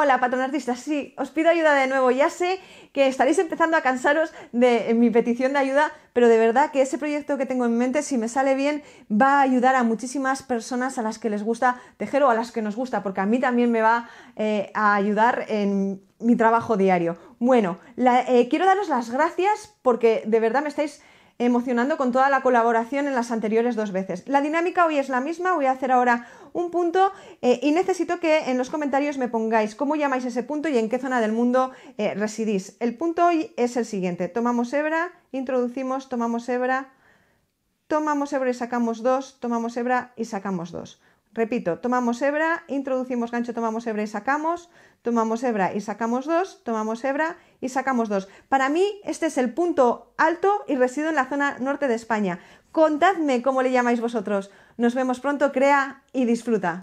Hola, patrón artista, sí, os pido ayuda de nuevo. Ya sé que estaréis empezando a cansaros de mi petición de ayuda, pero de verdad que ese proyecto que tengo en mente, si me sale bien, va a ayudar a muchísimas personas a las que les gusta tejer o a las que nos gusta, porque a mí también me va eh, a ayudar en mi trabajo diario. Bueno, eh, quiero daros las gracias porque de verdad me estáis emocionando con toda la colaboración en las anteriores dos veces. La dinámica hoy es la misma, voy a hacer ahora un punto eh, y necesito que en los comentarios me pongáis cómo llamáis ese punto y en qué zona del mundo eh, residís. El punto hoy es el siguiente, tomamos hebra, introducimos, tomamos hebra, tomamos hebra y sacamos dos, tomamos hebra y sacamos dos. Repito, tomamos hebra, introducimos gancho, tomamos hebra y sacamos, tomamos hebra y sacamos dos, tomamos hebra y sacamos dos. Para mí este es el punto alto y resido en la zona norte de España. Contadme cómo le llamáis vosotros. Nos vemos pronto, crea y disfruta.